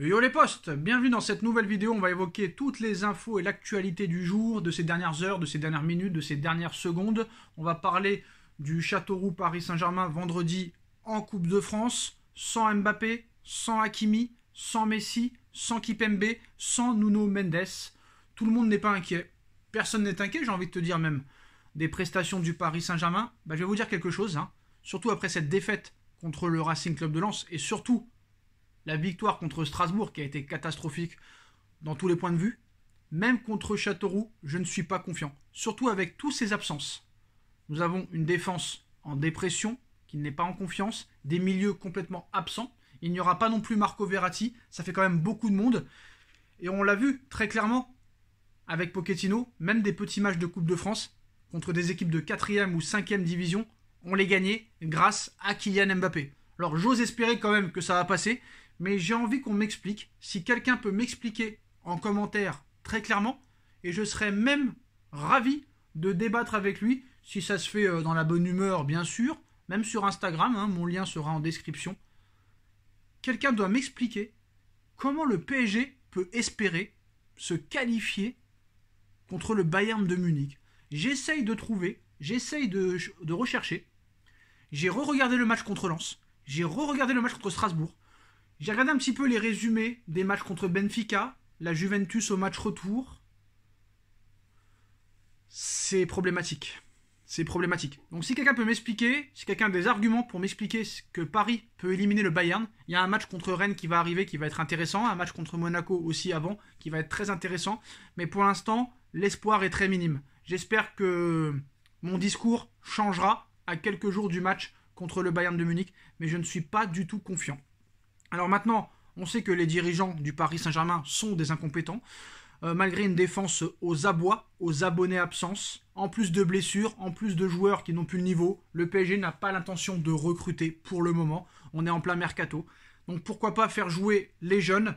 Yo les postes, bienvenue dans cette nouvelle vidéo, on va évoquer toutes les infos et l'actualité du jour, de ces dernières heures, de ces dernières minutes, de ces dernières secondes. On va parler du Châteauroux Paris Saint-Germain vendredi en Coupe de France, sans Mbappé, sans Hakimi, sans Messi, sans Kipembe, sans Nuno Mendes. Tout le monde n'est pas inquiet. Personne n'est inquiet, j'ai envie de te dire même. Des prestations du Paris Saint-Germain, bah, je vais vous dire quelque chose, hein. surtout après cette défaite contre le Racing Club de Lens et surtout la victoire contre Strasbourg qui a été catastrophique dans tous les points de vue. Même contre Châteauroux, je ne suis pas confiant. Surtout avec tous ces absences. Nous avons une défense en dépression qui n'est pas en confiance, des milieux complètement absents. Il n'y aura pas non plus Marco Verratti, ça fait quand même beaucoup de monde. Et on l'a vu très clairement avec Pochettino, même des petits matchs de Coupe de France contre des équipes de 4e ou 5e division, on les gagnait grâce à Kylian Mbappé. Alors j'ose espérer quand même que ça va passer, mais j'ai envie qu'on m'explique. Si quelqu'un peut m'expliquer en commentaire très clairement, et je serais même ravi de débattre avec lui, si ça se fait euh, dans la bonne humeur, bien sûr, même sur Instagram, hein, mon lien sera en description. Quelqu'un doit m'expliquer comment le PSG peut espérer se qualifier contre le Bayern de Munich. J'essaye de trouver, j'essaye de, de rechercher. J'ai re-regardé le match contre Lens, j'ai re-regardé le match contre Strasbourg, j'ai regardé un petit peu les résumés des matchs contre Benfica, la Juventus au match retour. C'est problématique. C'est problématique. Donc si quelqu'un peut m'expliquer, si quelqu'un a des arguments pour m'expliquer que Paris peut éliminer le Bayern, il y a un match contre Rennes qui va arriver, qui va être intéressant, un match contre Monaco aussi avant, qui va être très intéressant. Mais pour l'instant, l'espoir est très minime. J'espère que mon discours changera à quelques jours du match contre le Bayern de Munich, mais je ne suis pas du tout confiant. Alors maintenant, on sait que les dirigeants du Paris Saint-Germain sont des incompétents. Euh, malgré une défense aux abois, aux abonnés absences, en plus de blessures, en plus de joueurs qui n'ont plus le niveau, le PSG n'a pas l'intention de recruter pour le moment. On est en plein mercato. Donc pourquoi pas faire jouer les jeunes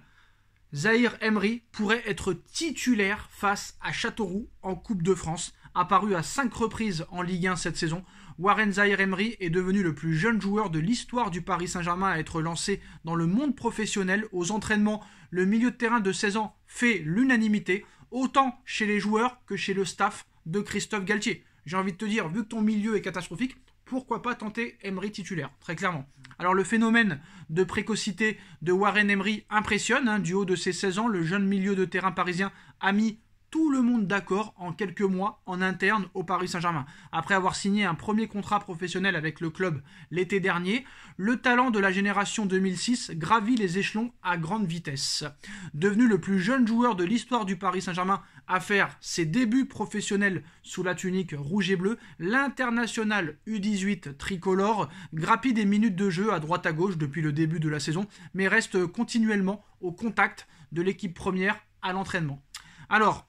Zahir Emery pourrait être titulaire face à Châteauroux en Coupe de France. Apparu à cinq reprises en Ligue 1 cette saison, Warren Zaire-Emery est devenu le plus jeune joueur de l'histoire du Paris Saint-Germain à être lancé dans le monde professionnel. Aux entraînements, le milieu de terrain de 16 ans fait l'unanimité, autant chez les joueurs que chez le staff de Christophe Galtier. J'ai envie de te dire, vu que ton milieu est catastrophique, pourquoi pas tenter Emery titulaire, très clairement. Alors le phénomène de précocité de Warren Emery impressionne. Hein. du haut de ses 16 ans, le jeune milieu de terrain parisien a mis tout le monde d'accord en quelques mois en interne au Paris Saint-Germain. Après avoir signé un premier contrat professionnel avec le club l'été dernier, le talent de la génération 2006 gravit les échelons à grande vitesse. Devenu le plus jeune joueur de l'histoire du Paris Saint-Germain à faire ses débuts professionnels sous la tunique rouge et bleue, l'international U18 tricolore grappit des minutes de jeu à droite à gauche depuis le début de la saison, mais reste continuellement au contact de l'équipe première à l'entraînement. Alors,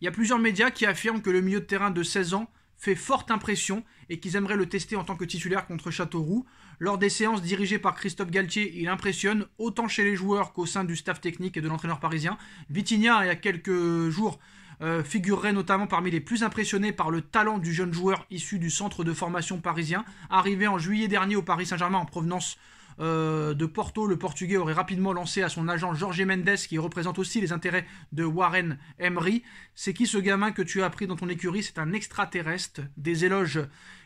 il y a plusieurs médias qui affirment que le milieu de terrain de 16 ans fait forte impression et qu'ils aimeraient le tester en tant que titulaire contre Châteauroux. Lors des séances dirigées par Christophe Galtier, il impressionne autant chez les joueurs qu'au sein du staff technique et de l'entraîneur parisien. Vitinha, il y a quelques jours, euh, figurerait notamment parmi les plus impressionnés par le talent du jeune joueur issu du centre de formation parisien, arrivé en juillet dernier au Paris Saint-Germain en provenance euh, de Porto, le Portugais aurait rapidement lancé à son agent Jorge Mendes, qui représente aussi les intérêts de Warren Emery. C'est qui ce gamin que tu as pris dans ton écurie C'est un extraterrestre, des éloges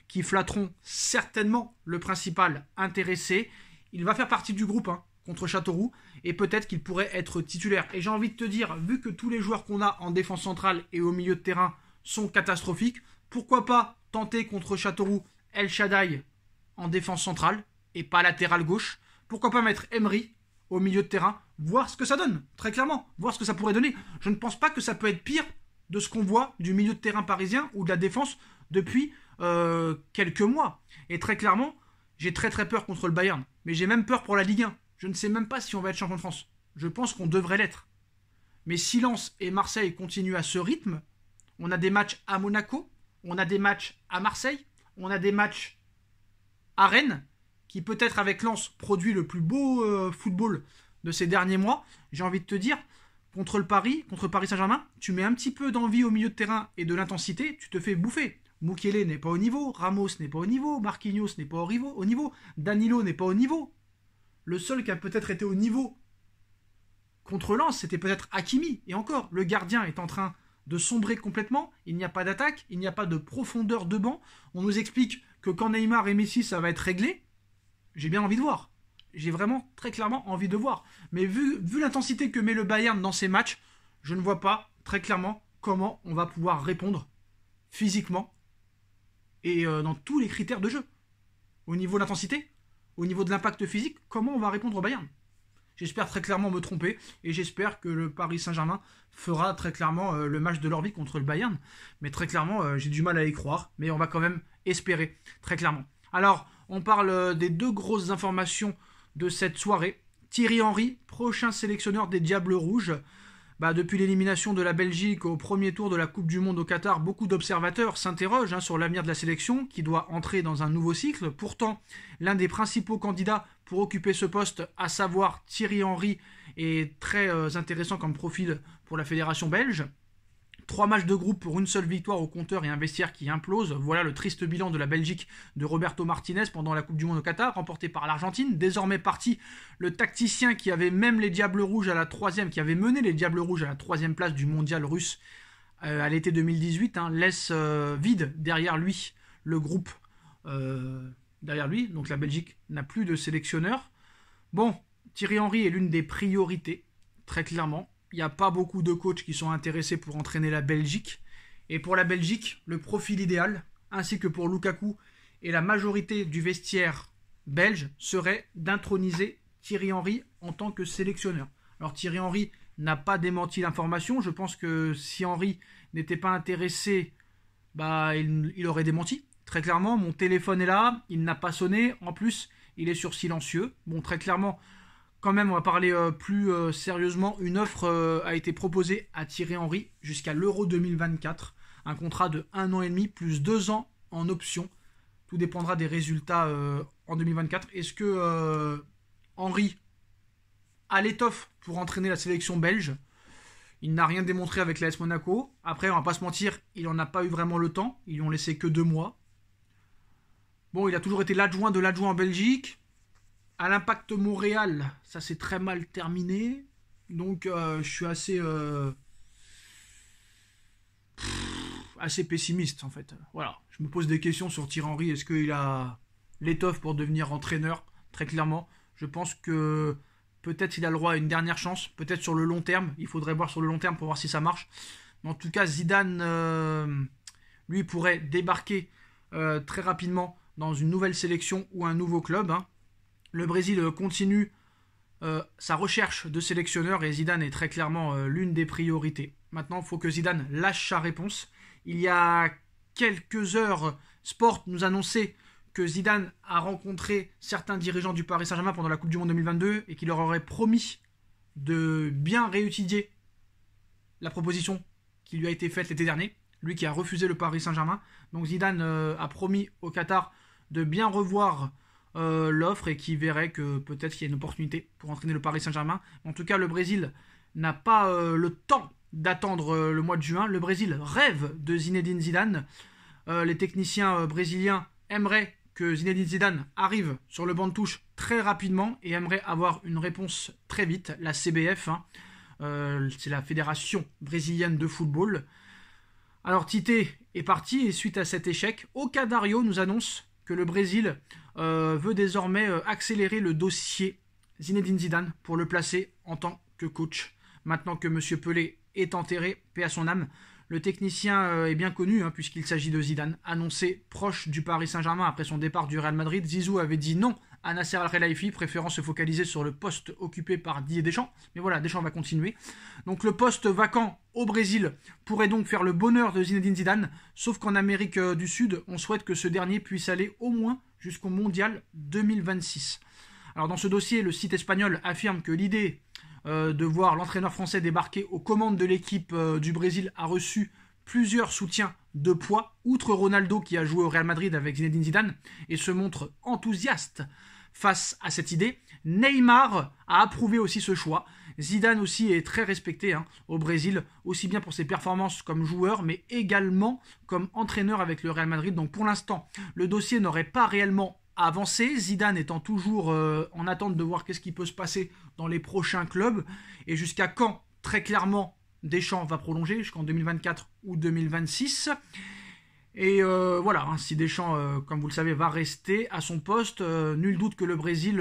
qui flatteront certainement le principal intéressé. Il va faire partie du groupe hein, contre Châteauroux et peut-être qu'il pourrait être titulaire. Et j'ai envie de te dire, vu que tous les joueurs qu'on a en défense centrale et au milieu de terrain sont catastrophiques, pourquoi pas tenter contre Châteauroux El Shaddai en défense centrale et pas latéral gauche. Pourquoi pas mettre Emery au milieu de terrain, voir ce que ça donne, très clairement, voir ce que ça pourrait donner. Je ne pense pas que ça peut être pire de ce qu'on voit du milieu de terrain parisien ou de la défense depuis euh, quelques mois. Et très clairement, j'ai très très peur contre le Bayern, mais j'ai même peur pour la Ligue 1. Je ne sais même pas si on va être champion de France. Je pense qu'on devrait l'être. Mais si Lens et Marseille continuent à ce rythme, on a des matchs à Monaco, on a des matchs à Marseille, on a des matchs à Rennes, qui peut-être avec Lens produit le plus beau euh, football de ces derniers mois, j'ai envie de te dire, contre le Paris, contre Paris Saint-Germain, tu mets un petit peu d'envie au milieu de terrain et de l'intensité, tu te fais bouffer. Mukele n'est pas au niveau, Ramos n'est pas au niveau, Marquinhos n'est pas au niveau, Danilo n'est pas au niveau. Le seul qui a peut-être été au niveau contre Lens, c'était peut-être Hakimi. Et encore, le gardien est en train de sombrer complètement. Il n'y a pas d'attaque, il n'y a pas de profondeur de banc. On nous explique que quand Neymar et Messi, ça va être réglé j'ai bien envie de voir. J'ai vraiment très clairement envie de voir. Mais vu, l'intensité que met le Bayern dans ses matchs, je ne vois pas très clairement comment on va pouvoir répondre physiquement et euh, dans tous les critères de jeu. Au niveau de l'intensité, au niveau de l'impact physique, comment on va répondre au Bayern J'espère très clairement me tromper et j'espère que le Paris Saint-Germain fera très clairement euh, le match de leur vie contre le Bayern. Mais très clairement, euh, j'ai du mal à y croire, mais on va quand même espérer, très clairement. Alors, on parle euh, des deux grosses informations de cette soirée. Thierry Henry, prochain sélectionneur des Diables Rouges. Bah, depuis l'élimination de la Belgique au premier tour de la Coupe du Monde au Qatar, beaucoup d'observateurs s'interrogent hein, sur l'avenir de la sélection qui doit entrer dans un nouveau cycle. Pourtant, l'un des principaux candidats pour occuper ce poste, à savoir Thierry Henry, est très euh, intéressant comme profil pour la fédération belge. Trois matchs de groupe pour une seule victoire au compteur et un vestiaire qui implose. Voilà le triste bilan de la Belgique de Roberto Martinez pendant la Coupe du Monde au Qatar, remportée par l'Argentine. Désormais parti, le tacticien qui avait même les Diables Rouges à la troisième, qui avait mené les Diables Rouges à la troisième place du mondial russe euh, à l'été 2018, hein, laisse euh, vide derrière lui le groupe. Euh, derrière lui, donc la Belgique n'a plus de sélectionneur. Bon, Thierry Henry est l'une des priorités, très clairement. Il n'y a pas beaucoup de coachs qui sont intéressés pour entraîner la Belgique. Et pour la Belgique, le profil idéal, ainsi que pour Lukaku et la majorité du vestiaire belge, serait d'introniser Thierry Henry en tant que sélectionneur. Alors Thierry Henry n'a pas démenti l'information. Je pense que si Henry n'était pas intéressé, bah, il, il aurait démenti. Très clairement, mon téléphone est là, il n'a pas sonné. En plus, il est sur silencieux. Bon, très clairement, quand même, on va parler euh, plus euh, sérieusement. Une offre euh, a été proposée à Thierry Henry jusqu'à l'Euro 2024. Un contrat de un an et demi plus deux ans en option. Tout dépendra des résultats en 2024. Est-ce que Henry a l'étoffe pour entraîner la sélection belge Il n'a rien démontré avec l'AS Monaco. Après, on va pas se mentir, il n'en a pas eu vraiment le temps. Ils lui ont laissé que deux mois. Bon, il a toujours été l'adjoint de l'adjoint en Belgique. À l'impact Montréal, ça s'est très mal terminé. Donc euh, je suis assez, euh, assez pessimiste en fait. Voilà, je me pose des questions sur Thierry Henry. Est-ce qu'il a l'étoffe pour devenir entraîneur Très clairement, je pense que peut-être il a le droit à une dernière chance. Peut-être sur le long terme, il faudrait voir sur le long terme pour voir si ça marche. en tout cas, Zidane, euh, lui, pourrait débarquer très rapidement dans une nouvelle sélection ou un nouveau club. Hein. Le Brésil continue euh, sa recherche de sélectionneur et Zidane est très clairement euh, l'une des priorités. Maintenant, il faut que Zidane lâche sa réponse. Il y a quelques heures, Sport nous annonçait que Zidane a rencontré certains dirigeants du Paris Saint-Germain pendant la Coupe du Monde 2022 et qu'il leur aurait promis de bien réutiliser la proposition qui lui a été faite l'été dernier, lui qui a refusé le Paris Saint-Germain. Donc Zidane euh, a promis au Qatar de bien revoir euh, l'offre et qui verrait que peut-être qu'il y a une opportunité pour entraîner le Paris Saint-Germain. En tout cas, le Brésil n'a pas euh, le temps d'attendre euh, le mois de juin. Le Brésil rêve de Zinedine Zidane. les techniciens brésiliens aimeraient que Zinedine Zidane arrive sur le banc de touche très rapidement et aimeraient avoir une réponse très vite. La CBF, hein. c'est la Fédération brésilienne de football. Alors Tite est parti et suite à cet échec, Ocadario nous annonce que le Brésil euh, veut désormais euh, accélérer le dossier Zinedine Zidane pour le placer en tant que coach. Maintenant que M. Pelé est enterré, paix à son âme, le technicien euh, est bien connu hein, puisqu'il s'agit de Zidane. Annoncé proche du Paris Saint-Germain après son départ du Real Madrid, Zizou avait dit non à Nasser al relaifi préférant se focaliser sur le poste occupé par Didier Deschamps. Mais voilà, Deschamps va continuer. Donc le poste vacant au Brésil pourrait donc faire le bonheur de Zinedine Zidane, sauf qu'en Amérique du Sud, on souhaite que ce dernier puisse aller au moins jusqu'au mondial 2026. Alors dans ce dossier, le site espagnol affirme que l'idée euh, de voir l'entraîneur français débarquer aux commandes de l'équipe euh, du Brésil a reçu plusieurs soutiens de poids, outre Ronaldo qui a joué au Real Madrid avec Zinedine Zidane et se montre enthousiaste face à cette idée. Neymar a approuvé aussi ce choix Zidane aussi est très respecté hein, au Brésil, aussi bien pour ses performances comme joueur, mais également comme entraîneur avec le Real Madrid. Donc pour l'instant, le dossier n'aurait pas réellement avancé, Zidane étant toujours euh, en attente de voir qu'est-ce qui peut se passer dans les prochains clubs, et jusqu'à quand, très clairement, Deschamps va prolonger, jusqu'en 2024 ou 2026. Et euh, voilà, hein, si Deschamps, euh, comme vous le savez, va rester à son poste, nul doute que le Brésil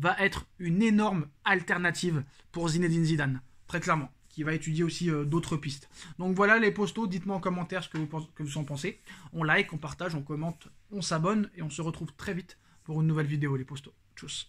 va être une énorme alternative pour Zinedine Zidane, très clairement, qui va étudier aussi euh, d'autres pistes. Donc voilà les postos, dites-moi en commentaire ce que vous, que vous en pensez. On like, on partage, on commente, on s'abonne et on se retrouve très vite pour une nouvelle vidéo les postos. Tchuss